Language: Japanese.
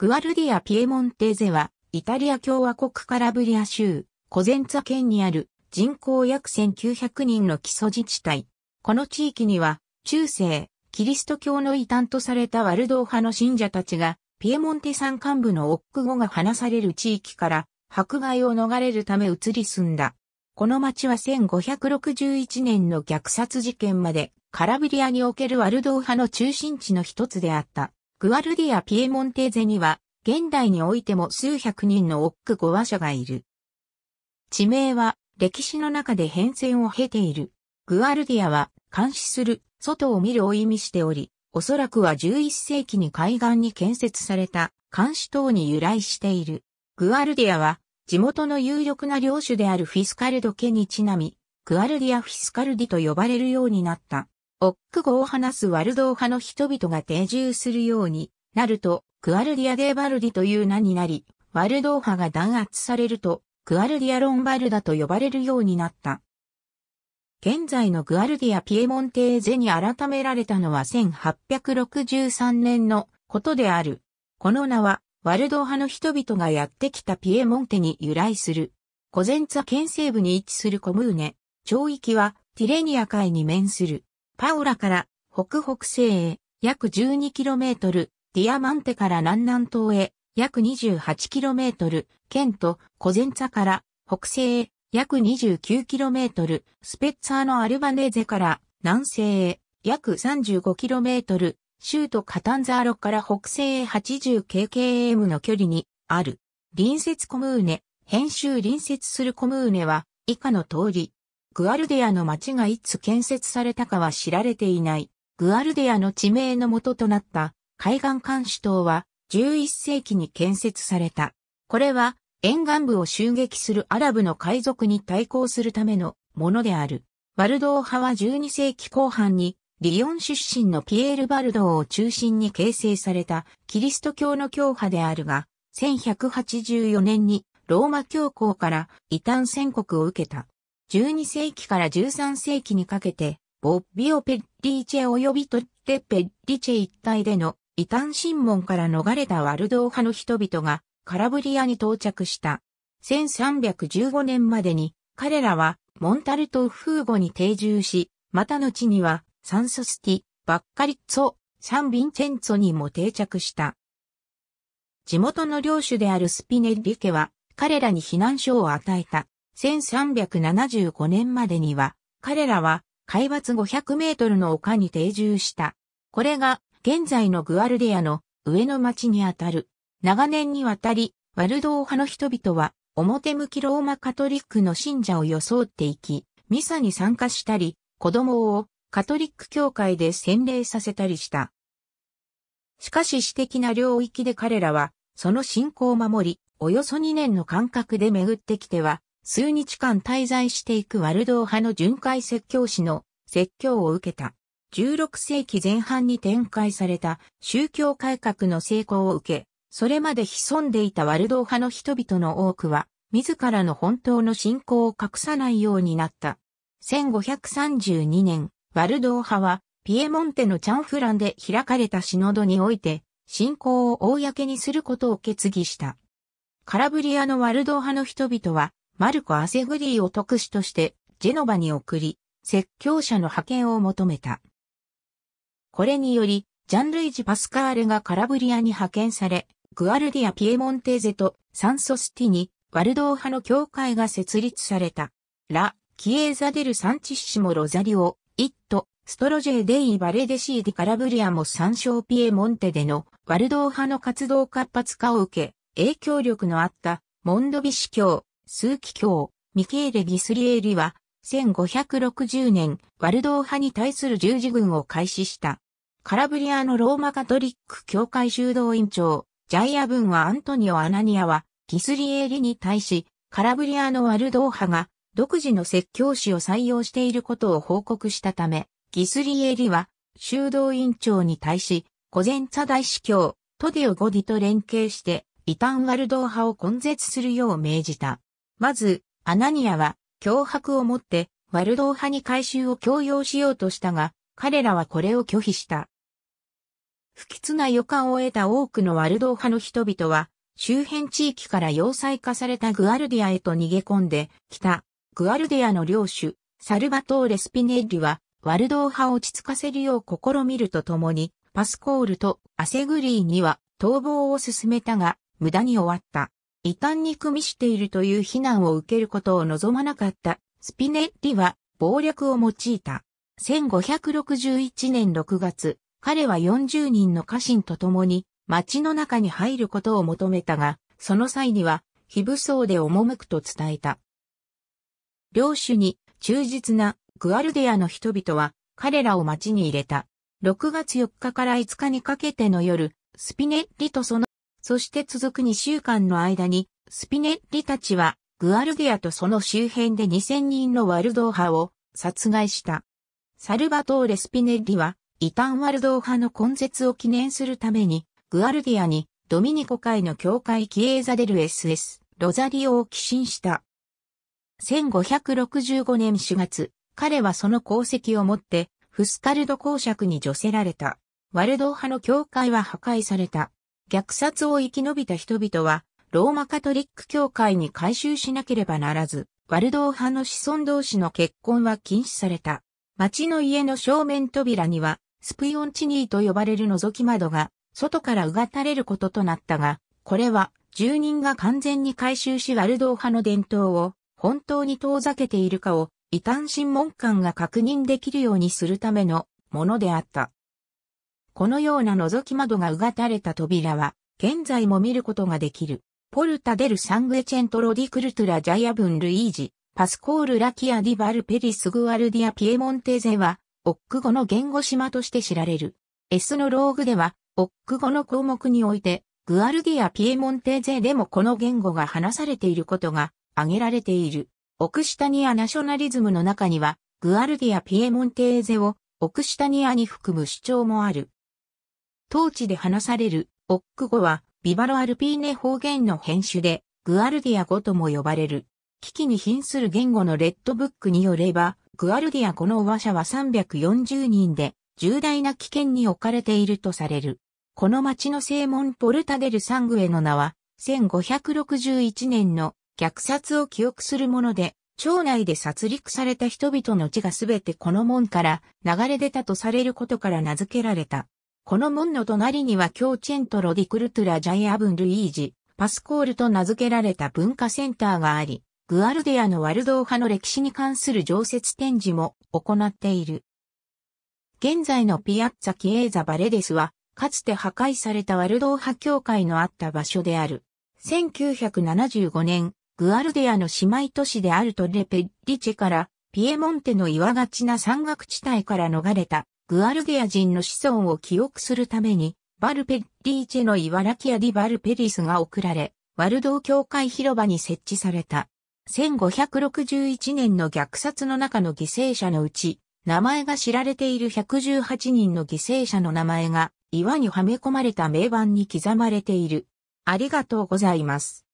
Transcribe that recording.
グアルディア・ピエモンテーゼは、イタリア共和国カラブリア州、コゼンツァ県にある人口約1900人の基礎自治体。この地域には、中世、キリスト教の異端とされたワルドー派の信者たちが、ピエモンテ山間部のオック語が話される地域から、迫害を逃れるため移り住んだ。この町は1561年の虐殺事件まで、カラブリアにおけるワルドー派の中心地の一つであった。グアルディア・ピエモンテーゼには、現代においても数百人のオック語話者がいる。地名は、歴史の中で変遷を経ている。グアルディアは、監視する、外を見るを意味しており、おそらくは11世紀に海岸に建設された監視塔に由来している。グアルディアは、地元の有力な領主であるフィスカルド家にちなみ、グアルディア・フィスカルディと呼ばれるようになった。オック語を話すワルドー派の人々が定住するようになると、クアルディア・デーバルディという名になり、ワルドー派が弾圧されると、クアルディア・ロンバルダと呼ばれるようになった。現在のグアルディア・ピエモンテーゼに改められたのは1863年のことである。この名は、ワルドー派の人々がやってきたピエモンテに由来する。コゼンツァ県西部に位置するコムーネ。町域はティレニア海に面する。パオラから北北西へ約 12km、ディアマンテから南南東へ約 28km、ケント、コゼンツァから北西へ約 29km、スペッツァーのアルバネーゼから南西へ約 35km、州都カタンザーロから北西へ 80kkm の距離にある。隣接コムーネ、編集隣接するコムーネは以下の通り、グアルデアの町がいつ建設されたかは知られていない。グアルデアの地名の元となった海岸監視塔は11世紀に建設された。これは沿岸部を襲撃するアラブの海賊に対抗するためのものである。バルドー派は12世紀後半にリヨン出身のピエール・バルドーを中心に形成されたキリスト教の教派であるが、1184年にローマ教皇から異端宣告を受けた。12世紀から13世紀にかけて、ボッビオ・ペッリーチェ及びトッテ・ペッリチェ一帯での異端審問から逃れたワルドー派の人々がカラブリアに到着した。1315年までに彼らはモンタルトフーゴに定住し、また後にはサンソスティ、バッカリッツォ、サンビンチェンツォにも定着した。地元の領主であるスピネッリ家は彼らに避難所を与えた。1375年までには、彼らは海抜500メートルの丘に定住した。これが現在のグアルデアの上の町にあたる。長年にわたり、ワルドー派の人々は表向きローマカトリックの信者を装っていき、ミサに参加したり、子供をカトリック教会で洗礼させたりした。しかし私的な領域で彼らは、その信仰を守り、およそ2年の間隔で巡ってきては、数日間滞在していくワルドー派の巡回説教師の説教を受けた。16世紀前半に展開された宗教改革の成功を受け、それまで潜んでいたワルドー派の人々の多くは、自らの本当の信仰を隠さないようになった。1532年、ワルドー派は、ピエモンテのチャンフランで開かれたシノドにおいて、信仰を公にすることを決議した。カラブリアのワルドー派の人々は、マルコ・アセグリーを特使としてジェノバに送り、説教者の派遣を求めた。これにより、ジャンルイジ・パスカールがカラブリアに派遣され、グアルディア・ピエモンテーゼとサンソスティにワルドー派の教会が設立された。ラ・キエーザ・デル・サンチッシモ・ロザリオ、イット、ストロジェ・デイ・バレデシー・ディ・カラブリアも参照ピエモンテでのワルドー派の活動活発化を受け、影響力のあったモンドビシ教、数奇教、ミケーレ・ギスリエーリは、1560年、ワルドー派に対する十字軍を開始した。カラブリアのローマカトリック教会修道院長、ジャイアンはアントニオ・アナニアは、ギスリエーリに対し、カラブリアのワルドー派が、独自の説教師を採用していることを報告したため、ギスリエーリは、修道院長に対し、コゼンツァ大司教、トデオ・ゴディと連携して、タン・ワルドー派を根絶するよう命じた。まず、アナニアは、脅迫をもって、ワルドー派に改収を強要しようとしたが、彼らはこれを拒否した。不吉な予感を得た多くのワルドー派の人々は、周辺地域から要塞化されたグアルディアへと逃げ込んできた。グアルディアの領主、サルバトーレ・スピネッリは、ワルドー派を落ち着かせるよう試みるとともに、パスコールとアセグリーには逃亡を進めたが、無駄に終わった。異端に組みしているという非難を受けることを望まなかったスピネッリは暴略を用いた。1561年6月、彼は40人の家臣と共に町の中に入ることを求めたが、その際には非武装で赴くと伝えた。領主に忠実なグアルデアの人々は彼らを町に入れた。6月4日から5日にかけての夜、スピネッリとそのそして続く2週間の間に、スピネッリたちは、グアルディアとその周辺で2000人のワルドー派を殺害した。サルバトーレ・スピネッリは、イタンワルドー派の根絶を記念するために、グアルディアにドミニコ会の教会キエーザデル SS、ロザリオを寄進した。1565年4月、彼はその功績をもって、フスカルド公爵に除せられた。ワルドー派の教会は破壊された。虐殺を生き延びた人々は、ローマカトリック教会に改宗しなければならず、ワルドー派の子孫同士の結婚は禁止された。町の家の正面扉には、スプイオンチニーと呼ばれる覗き窓が、外からうがたれることとなったが、これは、住人が完全に改修しワルドー派の伝統を、本当に遠ざけているかを、異端審問官が確認できるようにするためのものであった。このような覗き窓がうがたれた扉は、現在も見ることができる。ポルタデル・サングエチェント・ロディ・クルトゥラ・ジャヤブン・ルイージ、パスコール・ラキア・ディ・バル・ペリス・グアルディア・ピエモンテーゼは、オック語の言語島として知られる。エスのローグでは、オック語の項目において、グアルディア・ピエモンテーゼでもこの言語が話されていることが挙げられている。オクシタニア・ナショナリズムの中には、グアルディア・ピエモンテーゼを、オクシタニアに含む主張もある。当地で話されるオック語はビバロアルピーネ方言の編集でグアルディア語とも呼ばれる。危機に瀕する言語のレッドブックによれば、グアルディア語の話者は340人で重大な危険に置かれているとされる。この町の正門ポルタデルサングエの名は1561年の虐殺を記憶するもので、町内で殺戮された人々の血がすべてこの門から流れ出たとされることから名付けられた。この門の隣には京チェントロディクルトゥラジャイアブンルイージ、パスコールと名付けられた文化センターがあり、グアルデアのワルドー派の歴史に関する常設展示も行っている。現在のピアッツァ・キエーザ・バレデスは、かつて破壊されたワルドー派教会のあった場所である。1975年、グアルデアの姉妹都市であるトレペッリチェから、ピエモンテの岩がちな山岳地帯から逃れたグアルゲア人の子孫を記憶するために、バルペッリーチェのイワラキア・ディ・バルペリスが贈られ、ワルドー教会広場に設置された。1561年の虐殺の中の犠牲者のうち、名前が知られている118人の犠牲者の名前が岩にはめ込まれた名板に刻まれている。ありがとうございます。